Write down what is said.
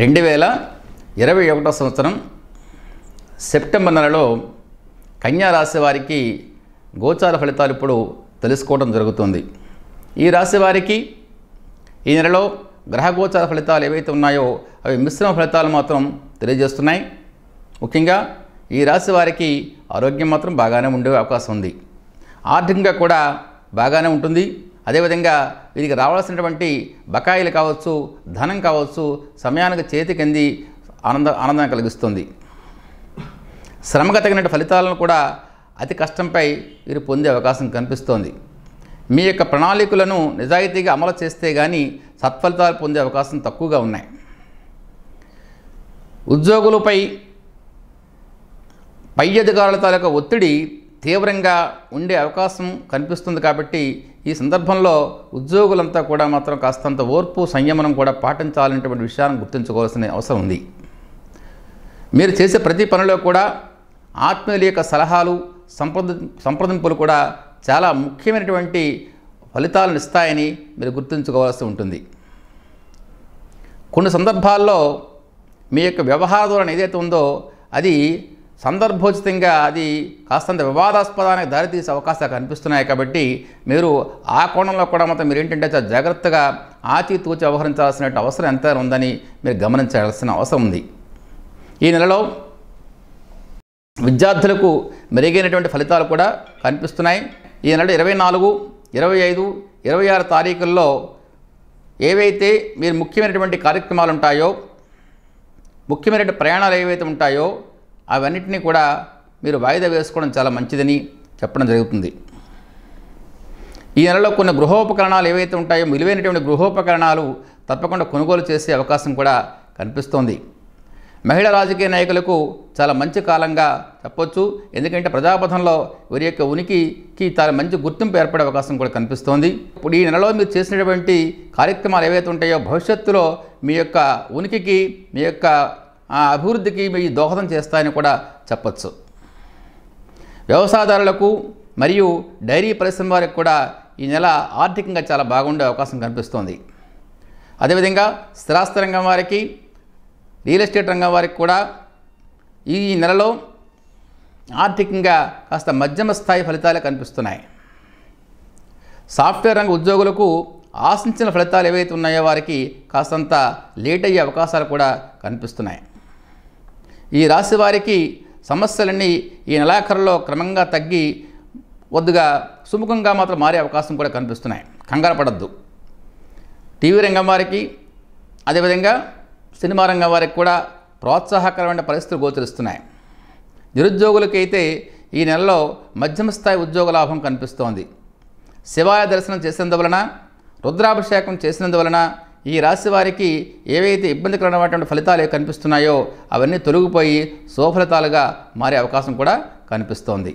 రెండు వేల ఇరవై ఒకటో సంవత్సరం సెప్టెంబర్ నెలలో రాశి వారికి గోచార ఫలితాలు ఇప్పుడు తెలుసుకోవడం జరుగుతుంది ఈ రాశి వారికి ఈ నెలలో గ్రహ గోచార ఫలితాలు ఏవైతే ఉన్నాయో అవి మిశ్రమ ఫలితాలు మాత్రం తెలియజేస్తున్నాయి ముఖ్యంగా ఈ రాశి వారికి ఆరోగ్యం మాత్రం బాగానే ఉండే అవకాశం ఉంది ఆర్థికంగా కూడా బాగానే ఉంటుంది అదేవిధంగా వీరికి రావాల్సినటువంటి బకాయిలు కావచ్చు ధనం కావచ్చు సమయానికి చేతి కింది ఆనంద ఆనందం కలిగిస్తుంది శ్రమకు తగినట్టు ఫలితాలను కూడా అతి కష్టంపై వీరు పొందే అవకాశం కనిపిస్తోంది మీ యొక్క ప్రణాళికలను నిజాయితీగా అమలు చేస్తే కానీ సత్ఫలితాలు పొందే అవకాశం తక్కువగా ఉన్నాయి ఉద్యోగులపై పై అధికారుల తాలూకా ఒత్తిడి తీవ్రంగా ఉండే అవకాశం కనిపిస్తుంది కాబట్టి ఈ సందర్భంలో ఉద్యోగులంతా కూడా మాత్రం కాస్తంత ఓర్పు సంయమనం కూడా పాటించాలనేటువంటి విషయాన్ని గుర్తుంచుకోవాల్సిన అవసరం ఉంది మీరు చేసే ప్రతి పనిలో కూడా ఆత్మీయుల యొక్క సలహాలు సంప్రద సంప్రదింపులు కూడా చాలా ముఖ్యమైనటువంటి ఫలితాలను ఇస్తాయని మీరు గుర్తుంచుకోవాల్సి ఉంటుంది కొన్ని సందర్భాల్లో మీ యొక్క వ్యవహార ధోరణి ఏదైతే ఉందో అది సందర్భోచితంగా అది కాస్తంత వివాదాస్పదానికి దారితీసే అవకాశాలు కనిపిస్తున్నాయి కాబట్టి మీరు ఆ కోణంలో కూడా మాత్రం మీరు ఏంటంటే చాలా జాగ్రత్తగా ఆచితూచి వ్యవహరించాల్సిన అవసరం ఎంత ఉందని మీరు గమనించాల్సిన అవసరం ఉంది ఈ నెలలో విద్యార్థులకు మెరుగైనటువంటి ఫలితాలు కూడా కనిపిస్తున్నాయి ఈ నెల ఇరవై నాలుగు ఇరవై ఐదు ఇరవై ఆరు తారీఖుల్లో ఏవైతే మీరు ముఖ్యమైనటువంటి కార్యక్రమాలు ఉంటాయో ముఖ్యమైనటువంటి ప్రయాణాలు ఏవైతే ఉంటాయో అవన్నిటినీ కూడా మీరు వాయిదా వేసుకోవడం చాలా మంచిదని చెప్పడం జరుగుతుంది ఈ నెలలో కొన్ని గృహోపకరణాలు ఏవైతే ఉంటాయో విలువైనటువంటి గృహోపకరణాలు తప్పకుండా కొనుగోలు చేసే అవకాశం కూడా కనిపిస్తోంది మహిళా రాజకీయ నాయకులకు చాలా మంచి కాలంగా చెప్పొచ్చు ఎందుకంటే ప్రజాపథంలో వారి యొక్క ఉనికికి చాలా మంచి గుర్తింపు ఏర్పడే అవకాశం కూడా కనిపిస్తోంది ఇప్పుడు ఈ నెలలో మీరు చేసినటువంటి కార్యక్రమాలు ఏవైతే ఉంటాయో భవిష్యత్తులో మీ యొక్క ఉనికికి మీ యొక్క ఆ అభివృద్ధికి మీ దోహదం చేస్తాయని కూడా చెప్పచ్చు వ్యవసాయదారులకు మరియు డైరీ పరిశ్రమ వారికి కూడా ఈ నెల ఆర్థికంగా చాలా బాగుండే అవకాశం కనిపిస్తోంది అదేవిధంగా స్థిరాస్తి రంగం వారికి రియల్ ఎస్టేట్ రంగం వారికి కూడా ఈ నెలలో ఆర్థికంగా కాస్త మధ్యమ స్థాయి ఫలితాలు కనిపిస్తున్నాయి సాఫ్ట్వేర్ రంగ ఉద్యోగులకు ఆశించిన ఫలితాలు ఏవైతే ఉన్నాయో వారికి కాస్తంత లేట్ అయ్యే అవకాశాలు కూడా కనిపిస్తున్నాయి ఈ రాశి వారికి సమస్యలన్నీ ఈ నెలాఖరులో క్రమంగా తగ్గి వద్దుగా సుముఖంగా మాత్రం మారే అవకాశం కూడా కనిపిస్తున్నాయి కంగారు పడద్దు టీవీ రంగం వారికి అదేవిధంగా సినిమా రంగం వారికి కూడా ప్రోత్సాహకరమైన పరిస్థితులు గోచరిస్తున్నాయి నిరుద్యోగులకైతే ఈ నెలలో మధ్యమ స్థాయి ఉద్యోగ లాభం కనిపిస్తోంది శివాయ దర్శనం చేసినందువలన రుద్రాభిషేకం చేసినందువలన ఈ రాశి వారికి ఏవైతే ఇబ్బందికరమైనటువంటి ఫలితాలు కనిపిస్తున్నాయో అవన్నీ తొలగిపోయి సోఫలితాలుగా మారే అవకాశం కూడా కనిపిస్తోంది